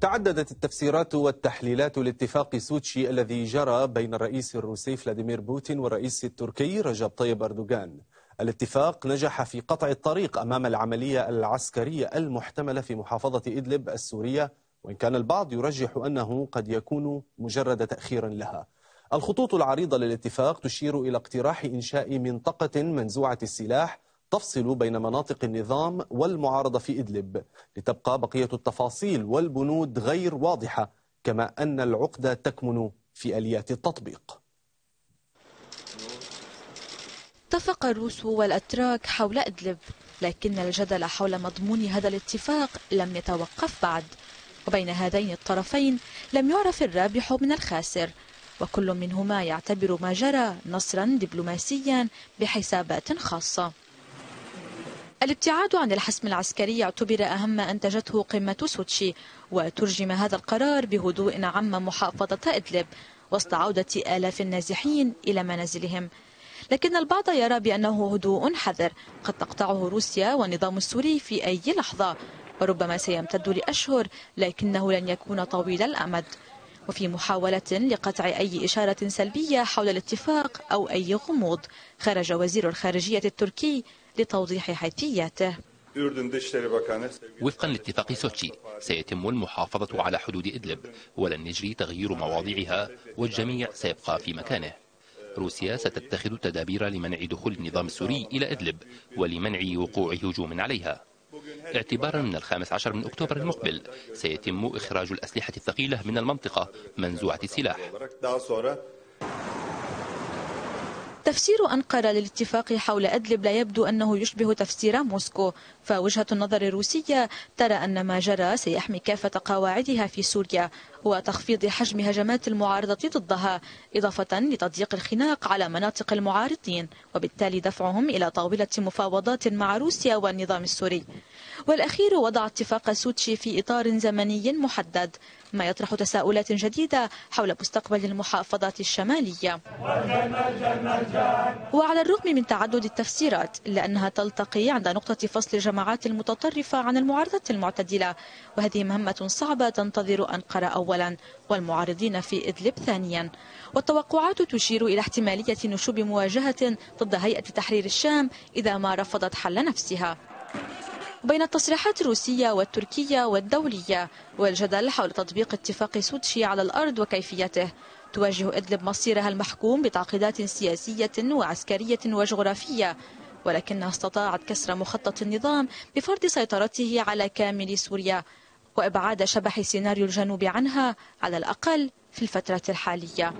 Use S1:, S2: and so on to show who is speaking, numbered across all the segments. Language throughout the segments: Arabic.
S1: تعددت التفسيرات والتحليلات لاتفاق سوتشي الذي جرى بين الرئيس الروسي فلاديمير بوتين والرئيس التركي رجب طيب أردوغان الاتفاق نجح في قطع الطريق أمام العملية العسكرية المحتملة في محافظة إدلب السورية وإن كان البعض يرجح أنه قد يكون مجرد تأخير لها الخطوط العريضة للاتفاق تشير إلى اقتراح إنشاء منطقة منزوعة السلاح تفصل بين مناطق النظام والمعارضة في إدلب لتبقى بقية التفاصيل والبنود غير واضحة كما أن العقدة تكمن في آليات التطبيق
S2: اتفق الروس والأتراك حول إدلب لكن الجدل حول مضمون هذا الاتفاق لم يتوقف بعد وبين هذين الطرفين لم يعرف الرابح من الخاسر وكل منهما يعتبر ما جرى نصرا دبلوماسيا بحسابات خاصه الابتعاد عن الحسم العسكري اعتبر أهم ما أنتجته قمة سوتشي وترجم هذا القرار بهدوء عم محافظة إدلب وسط عودة آلاف النازحين إلى منازلهم لكن البعض يرى بأنه هدوء حذر قد تقطعه روسيا والنظام السوري في أي لحظة وربما سيمتد لأشهر لكنه لن يكون طويل الأمد وفي محاولة لقطع أي إشارة سلبية حول الاتفاق أو أي غموض خرج وزير الخارجية التركي لتوضيح حيثيته
S3: وفقا لاتفاق سوتشي سيتم المحافظة على حدود إدلب ولن يجري تغيير مواضيعها والجميع سيبقى في مكانه روسيا ستتخذ تدابير لمنع دخول النظام السوري إلى إدلب ولمنع وقوع هجوم عليها اعتبارا من الخامس عشر من أكتوبر المقبل سيتم إخراج الأسلحة الثقيلة من المنطقة منزوعة السلاح
S2: تفسير أنقرة للاتفاق حول أدلب لا يبدو أنه يشبه تفسير موسكو فوجهة النظر الروسية ترى أن ما جرى سيحمي كافة قواعدها في سوريا وتخفيض حجم هجمات المعارضة ضدها إضافة لتضييق الخناق على مناطق المعارضين وبالتالي دفعهم إلى طاولة مفاوضات مع روسيا والنظام السوري والأخير وضع اتفاق سوتشي في إطار زمني محدد ما يطرح تساؤلات جديدة حول مستقبل المحافظات الشمالية وعلى الرغم من تعدد التفسيرات إلا أنها تلتقي عند نقطة فصل الجماعات المتطرفة عن المعارضة المعتدلة وهذه مهمة صعبة تنتظر أنقرة أو أولا والمعارضين في إدلب ثانيا والتوقعات تشير إلى احتمالية نشوب مواجهة ضد هيئة تحرير الشام إذا ما رفضت حل نفسها بين التصريحات الروسية والتركية والدولية والجدل حول تطبيق اتفاق سوتشي على الأرض وكيفيته تواجه إدلب مصيرها المحكوم بتعقيدات سياسية وعسكرية وجغرافية ولكنها استطاعت كسر مخطط النظام بفرض سيطرته على كامل سوريا وإبعاد شبح سيناريو الجنوب عنها على الأقل في الفترة الحالية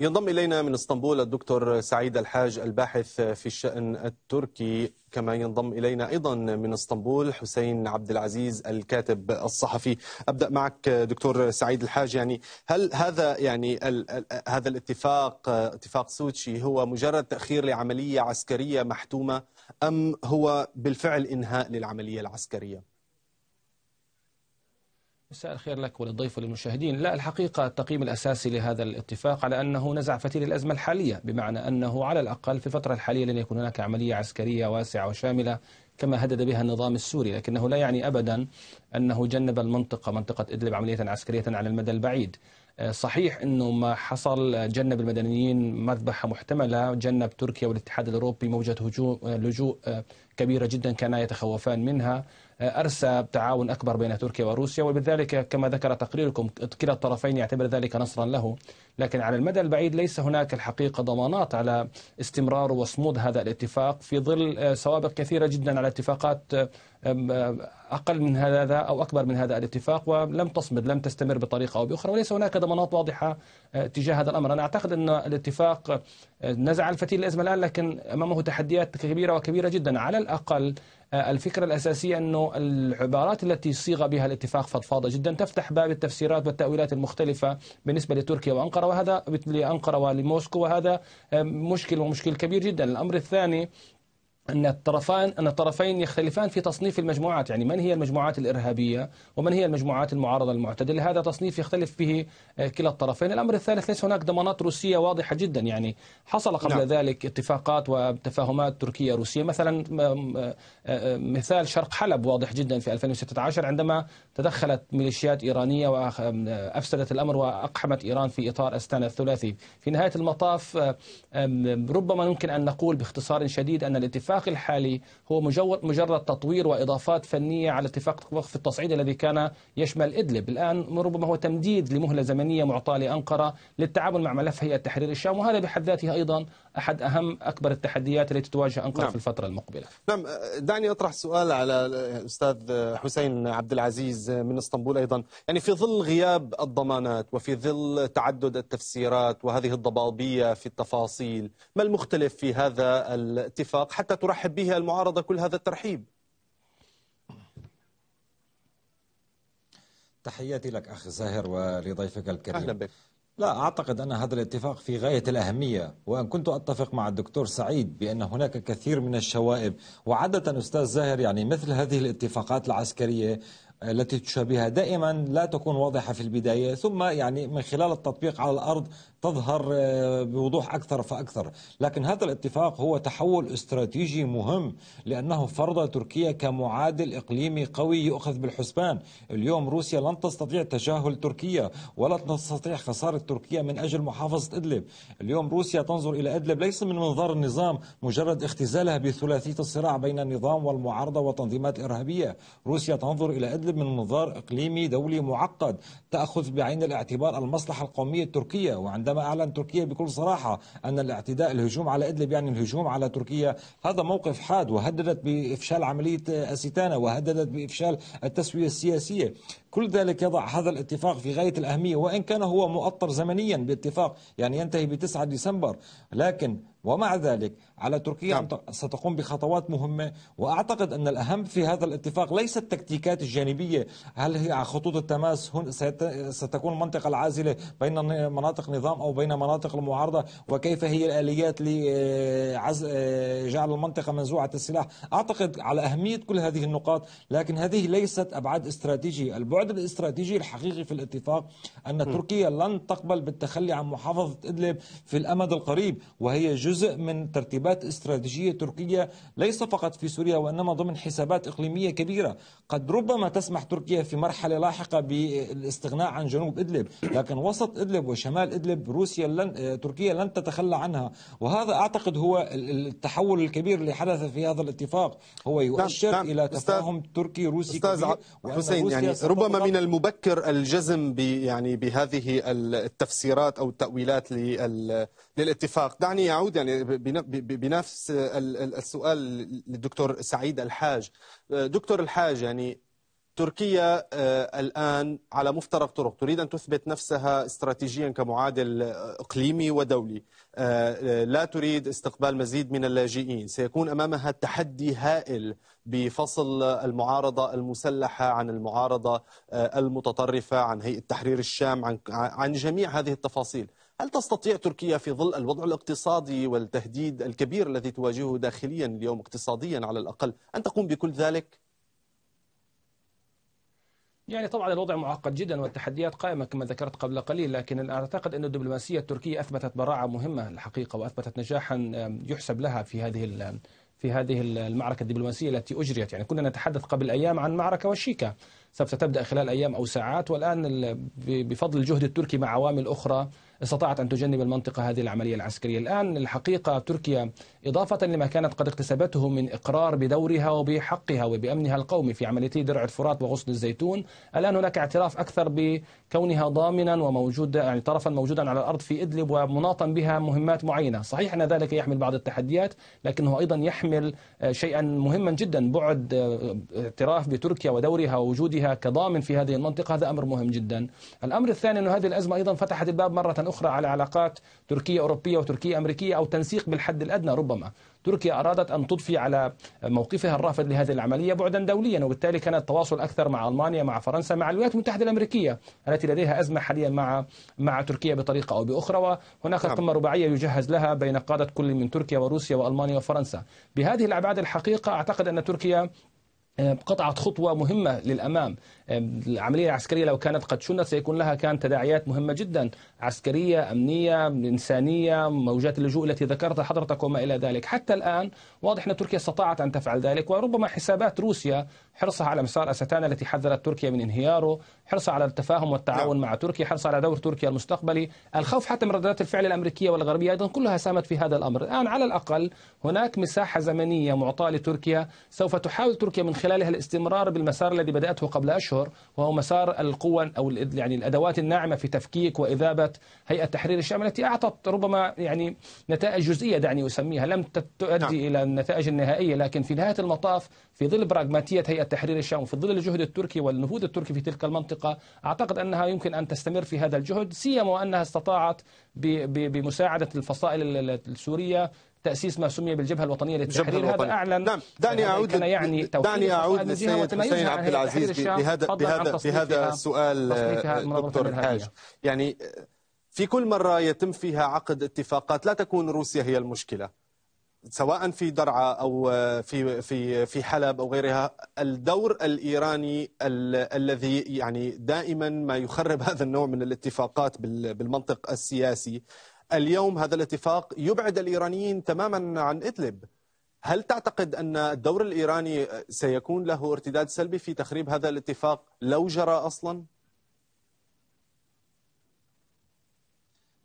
S1: ينضم إلينا من اسطنبول الدكتور سعيد الحاج الباحث في الشأن التركي كما ينضم إلينا أيضا من اسطنبول حسين عبد العزيز الكاتب الصحفي أبدأ معك دكتور سعيد الحاج يعني هل هذا يعني ال ال هذا الاتفاق اتفاق سوتشي هو مجرد تأخير لعملية عسكرية محتومة أم هو بالفعل إنهاء للعملية العسكرية؟
S3: مساء الخير لك وللضيف وللمشاهدين لا الحقيقة التقييم الأساسي لهذا الاتفاق على أنه نزع فتيل الأزمة الحالية بمعنى أنه على الأقل في الفترة الحالية لن يكون هناك عملية عسكرية واسعة وشاملة كما هدد بها النظام السوري لكنه لا يعني أبدا أنه جنب المنطقة منطقة إدلب عملية عسكرية على المدى البعيد آه، صحيح أنه ما حصل آه، جنب المدنيين مذبحة محتملة جنب تركيا والاتحاد الأوروبي موجة هجوم آه، لجوء كبيرة جدا كانا يتخوفان منها أرسى تعاون أكبر بين تركيا وروسيا وبذلك كما ذكر تقريركم كلا الطرفين يعتبر ذلك نصرا له لكن على المدى البعيد ليس هناك الحقيقة ضمانات على استمرار وصمود هذا الاتفاق في ظل آه، سوابق كثيرة جدا على اتفاقات أقل من هذا أو أكبر من هذا الاتفاق ولم تصمد لم تستمر بطريقة أو بأخرى وليس هناك ضمانات واضحة آه، تجاه هذا الأمر أنا أعتقد أن الاتفاق آه، نزع الفتيل الأزمة الآن لكن أمامه تحديات كبيرة وكبيرة جدا على الأقل آه، الفكرة الأساسية أنه العبارات التي صيغ بها الاتفاق فضفاضة جدا تفتح باب التفسيرات والتأويلات المختلفة بالنسبة لتركيا وأنقرة وهذا لأنقرة ولموسكو وهذا آه، مشكل ومشكل كبير جدا الأمر الثاني أن الطرفان أن الطرفين يختلفان في تصنيف المجموعات يعني من هي المجموعات الإرهابية ومن هي المجموعات المعارضة المعتدلة هذا تصنيف يختلف به آه، كلا الطرفين الأمر الثالث ليس هناك ضمانات روسية واضحة جدا يعني حصل قبل نعم. ذلك اتفاقات وتفاهمات تركية روسية مثلا آه، آه، مثال شرق حلب واضح جدا في 2016 عندما تدخلت ميليشيات إيرانية وأفسدت الأمر وأقحمت إيران في إطار أستانا الثلاثي في نهاية المطاف ربما يمكن أن نقول باختصار شديد أن الاتفاق الاتفاق الحالي هو مجرد مجرد تطوير واضافات فنيه على اتفاق وقف التصعيد الذي كان يشمل ادلب، الان ربما هو تمديد لمهله زمنيه معطاه لانقره للتعامل مع ملف هيئه تحرير الشام وهذا بحد ذاته ايضا احد اهم اكبر التحديات التي تواجه انقره نعم. في الفتره المقبله.
S1: نعم دعني اطرح سؤال على الاستاذ حسين عبد العزيز من اسطنبول ايضا، يعني في ظل غياب الضمانات وفي ظل تعدد التفسيرات وهذه الضبابيه في التفاصيل، ما المختلف في هذا الاتفاق حتى ترحب به المعارضة كل هذا الترحيب
S4: تحياتي لك أخ زاهر ولضيفك الكريم أهلا بك لا أعتقد أن هذا الاتفاق في غاية الأهمية وأن كنت أتفق مع الدكتور سعيد بأن هناك كثير من الشوائب وعادة أستاذ زاهر يعني مثل هذه الاتفاقات العسكرية التي تشابهها دائما لا تكون واضحة في البداية ثم يعني من خلال التطبيق على الأرض تظهر آه، بوضوح أكثر فأكثر لكن هذا الاتفاق هو تحول استراتيجي مهم لأنه فرض تركيا كمعادل إقليمي قوي يؤخذ بالحسبان اليوم روسيا لن تستطيع تجاهل تركيا ولا تستطيع خسارة تركيا من أجل محافظة إدلب اليوم روسيا تنظر إلى إدلب ليس من منظار النظام مجرد اختزالها بثلاثية الصراع بين النظام والمعارضة وتنظيمات إرهابية روسيا تنظر إلى إدلب من منظار إقليمي دولي معقد تأخذ بعين الاعتبار المصلحة القومية التركية وعندما عندما أعلن تركيا بكل صراحة أن الاعتداء الهجوم على إدلب يعني الهجوم على تركيا هذا موقف حاد وهددت بإفشال عملية أستانا وهددت بإفشال التسوية السياسية كل ذلك يضع هذا الاتفاق في غاية الأهمية وإن كان هو مؤطر زمنيا باتفاق يعني ينتهي ب 9 ديسمبر لكن ومع ذلك على تركيا نعم. ستقوم بخطوات مهمة وأعتقد أن الأهم في هذا الاتفاق ليس التكتيكات الجانبية هل هي على خطوط التماس هنا ستكون المنطقة العازلة بين مناطق نظام أو بين مناطق المعارضة وكيف هي الآليات لجعل آه، آه، المنطقة منزوعة السلاح أعتقد على أهمية كل هذه النقاط لكن هذه ليست أبعاد استراتيجية البعد الغرض الاستراتيجي الحقيقي في الاتفاق أن تركيا لن تقبل بالتخلي عن محافظة إدلب في الأمد القريب وهي جزء من ترتيبات استراتيجية تركية ليس فقط في سوريا وإنما ضمن حسابات إقليمية كبيرة قد ربما تسمح تركيا في مرحلة لاحقة بالاستغناء عن جنوب إدلب لكن وسط إدلب وشمال إدلب روسيا لن تركيا لن تتخلى عنها وهذا أعتقد هو التحول الكبير اللي حدث في هذا الاتفاق هو نعم، يؤشر نعم. نعم. إلى تفاهم تركي روسي وأن حسين يعني ربما من
S1: المبكر الجزم يعني بهذه التفسيرات او التاويلات للاتفاق دعني اعود يعني بنفس السؤال للدكتور سعيد الحاج دكتور الحاج يعني تركيا آه، الآن على مفترق طرق تريد أن تثبت نفسها استراتيجيا كمعادل آه، إقليمي ودولي آه، لا تريد استقبال مزيد من اللاجئين سيكون أمامها تحدي هائل بفصل المعارضة المسلحة عن المعارضة المتطرفة عن هيئة تحرير الشام عن, عن جميع هذه التفاصيل هل تستطيع تركيا في ظل الوضع الاقتصادي والتهديد الكبير الذي تواجهه داخليا اليوم اقتصاديا على الأقل أن تقوم بكل ذلك؟
S3: يعني طبعا الوضع معقد جدا والتحديات قائمة كما ذكرت قبل قليل لكن أعتقد أن الدبلوماسية التركية أثبتت براعة مهمة الحقيقة وأثبتت نجاحا يحسب لها في هذه في هذه المعركة الدبلوماسية التي أجريت يعني كنا نتحدث قبل أيام عن معركة وشيكة سوف تبدأ خلال أيام أو ساعات والآن بفضل الجهد التركي مع عوامل أخرى استطاعت أن تجنب المنطقة هذه العملية العسكرية الآن الحقيقة تركيا إضافة لما كانت قد اكتسبته من إقرار بدورها وبحقها وبأمنها القومي في عمليتي درع الفرات وغصن الزيتون الآن هناك اعتراف أكثر بكونها ضامنا وموجودة يعني طرفا موجودا على الأرض في إدلب ومناطا بها مهمات معينة صحيح أن ذلك يحمل بعض التحديات لكنه أيضا يحمل آه، شيئا مهما جدا بعد آه، اعتراف بتركيا ودورها ووجودها كضامن في هذه المنطقة هذا أمر مهم جدا الأمر الثاني أن هذه الأزمة أيضا فتحت الباب مرة أخرى على علاقات تركية أوروبية وتركية أمريكية أو تنسيق بالحد الأدنى ربما تركيا أرادت أن تضفي على موقفها الرافض لهذه العملية بعدا دوليا وبالتالي كان التواصل أكثر مع ألمانيا مع فرنسا مع الولايات المتحدة الأمريكية التي لديها أزمة حاليا مع مع تركيا بطريقة أو بأخرى وهناك نعم. قمة رباعية يجهز لها بين قادة كل من تركيا وروسيا وألمانيا وفرنسا بهذه الأبعاد الحقيقة أعتقد أن تركيا آه، قطعت خطوة مهمة للأمام آه، العملية العسكرية لو كانت قد شنت سيكون لها كان تداعيات مهمة جدا عسكرية أمنية إنسانية موجات اللجوء التي ذكرتها حضرتك وما إلى ذلك حتى الآن واضح أن تركيا استطاعت أن تفعل ذلك وربما حسابات روسيا حرصها على مسار أستانا التي حذرت تركيا من انهياره حرصها على التفاهم والتعاون نعم. مع تركيا حرصها على دور تركيا المستقبلي الخوف حتى من ردات الفعل الأمريكية والغربية أيضا كلها ساهمت في هذا الأمر الآن على الأقل هناك مساحة زمنية معطاة لتركيا سوف تحاول تركيا من خلالها الاستمرار بالمسار الذي بدأته قبل أشهر وهو مسار القوة أو يعني الأدوات الناعمة في تفكيك وإذابة هيئة تحرير الشام التي أعطت ربما يعني نتائج جزئية دعني أسميها لم تؤدي نعم. إلى النتائج النهائية لكن في نهاية المطاف في ظل براغماتية هيئة تحرير الشام وفي ظل الجهد التركي والنفوذ التركي في تلك المنطقة أعتقد أنها يمكن أن تستمر في هذا الجهد سيما وأنها استطاعت بمساعدة الفصائل السورية تأسيس ما سمي بالجبهة الوطنية للتحرير الوطنية. هذا أعلن نعم دعني أعود كان يعني دعني أعود للسيد حسين عبد العزيز
S1: بهذا بهذا بهذا السؤال آه، دكتور الحاج يعني آه، في كل مرة يتم فيها عقد اتفاقات لا تكون روسيا هي المشكلة سواء في درعا او في في في حلب او غيرها الدور الايراني الذي يعني دائما ما يخرب هذا النوع من الاتفاقات بالمنطق السياسي اليوم هذا الاتفاق يبعد الايرانيين تماما عن ادلب هل تعتقد ان الدور الايراني سيكون له ارتداد سلبي في تخريب هذا الاتفاق لو جرى اصلا؟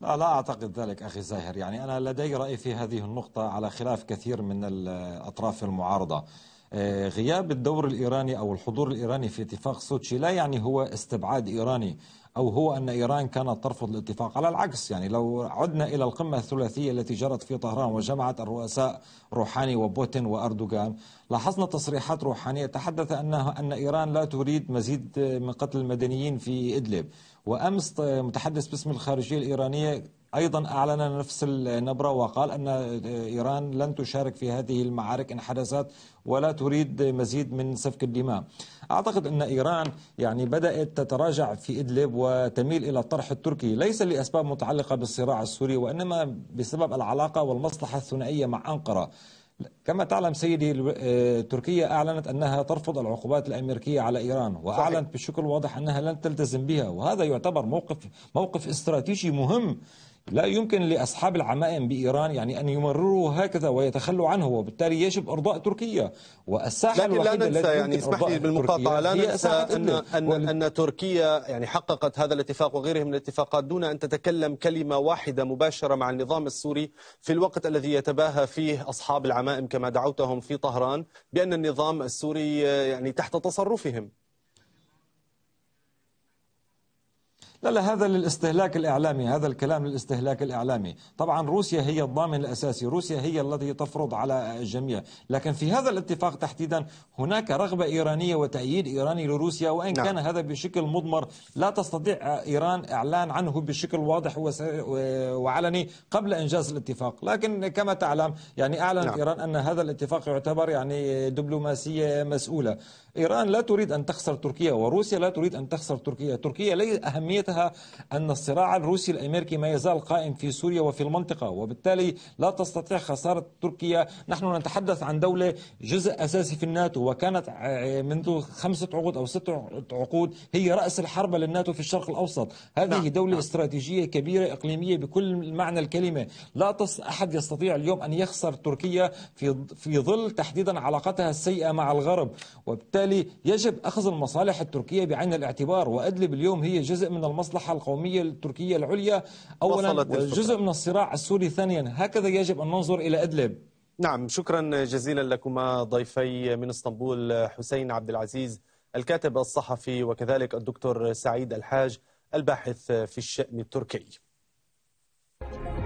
S4: لا لا أعتقد ذلك أخي زاهر يعني أنا لدي رأي في هذه النقطة على خلاف كثير من الأطراف المعارضة آه، غياب الدور الإيراني أو الحضور الإيراني في اتفاق سوتشي لا يعني هو استبعاد إيراني أو هو أن إيران كانت ترفض الاتفاق على العكس يعني لو عدنا إلى القمة الثلاثية التي جرت في طهران وجمعت الرؤساء روحاني وبوتين وأردوغان لاحظنا تصريحات روحانية تحدث أنها أن إيران لا تريد مزيد من قتل المدنيين في إدلب وأمس متحدث باسم الخارجية الإيرانية أيضا أعلن نفس النبرة وقال أن إيران لن تشارك في هذه المعارك إن حدثت ولا تريد مزيد من سفك الدماء أعتقد أن إيران يعني بدأت تتراجع في إدلب وتميل إلى الطرح التركي ليس لأسباب متعلقة بالصراع السوري وإنما بسبب العلاقة والمصلحة الثنائية مع أنقرة كما تعلم سيدي آه، تركيا أعلنت أنها ترفض العقوبات الأمريكية على إيران وأعلنت بشكل واضح أنها لن تلتزم بها وهذا يعتبر موقف موقف استراتيجي مهم لا يمكن لأصحاب العمائم بإيران يعني أن يمرروا هكذا ويتخلوا عنه وبالتالي يجب إرضاء تركيا والساحة لكن لا ننسى يعني اسمح لي بالمقاطعة لا ننسى أن, أن,
S1: وال... أن تركيا يعني حققت هذا الاتفاق وغيره من الاتفاقات دون أن تتكلم كلمة واحدة مباشرة مع النظام السوري في الوقت الذي يتباهى فيه أصحاب العمائم كما دعوتهم في طهران بأن النظام السوري يعني تحت تصرفهم
S4: لا لا هذا للاستهلاك الإعلامي هذا الكلام للاستهلاك الإعلامي طبعا روسيا هي الضامن الأساسي روسيا هي التي تفرض على الجميع لكن في هذا الاتفاق تحديدا هناك رغبة إيرانية وتأييد إيراني لروسيا وإن نعم. كان هذا بشكل مضمر لا تستطيع إيران إعلان عنه بشكل واضح وعلني قبل إنجاز الاتفاق لكن كما تعلم يعني أعلنت نعم. إيران أن هذا الاتفاق يعتبر يعني دبلوماسية مسؤولة إيران لا تريد أن تخسر تركيا وروسيا لا تريد أن تخسر تركيا تركيا لي أهميتها أثبتها أن الصراع الروسي الأمريكي ما يزال قائم في سوريا وفي المنطقة وبالتالي لا تستطيع خسارة تركيا نحن نتحدث عن دولة جزء أساسي في الناتو وكانت منذ خمسة عقود أو ست عقود هي رأس الحرب للناتو في الشرق الأوسط هذه نعم، دولة نعم. استراتيجية كبيرة إقليمية بكل معنى الكلمة لا تص... أحد يستطيع اليوم أن يخسر تركيا في في ظل تحديدا علاقتها السيئة مع الغرب وبالتالي يجب أخذ المصالح التركية بعين الاعتبار وأدلب اليوم هي جزء من المصالح المصلحة القومية التركية العليا أولا جزء من الصراع السوري ثانيا هكذا يجب أن ننظر إلى إدلب نعم شكرا
S1: جزيلا لكما ضيفي من اسطنبول حسين عبد العزيز الكاتب الصحفي وكذلك الدكتور سعيد الحاج الباحث في الشأن التركي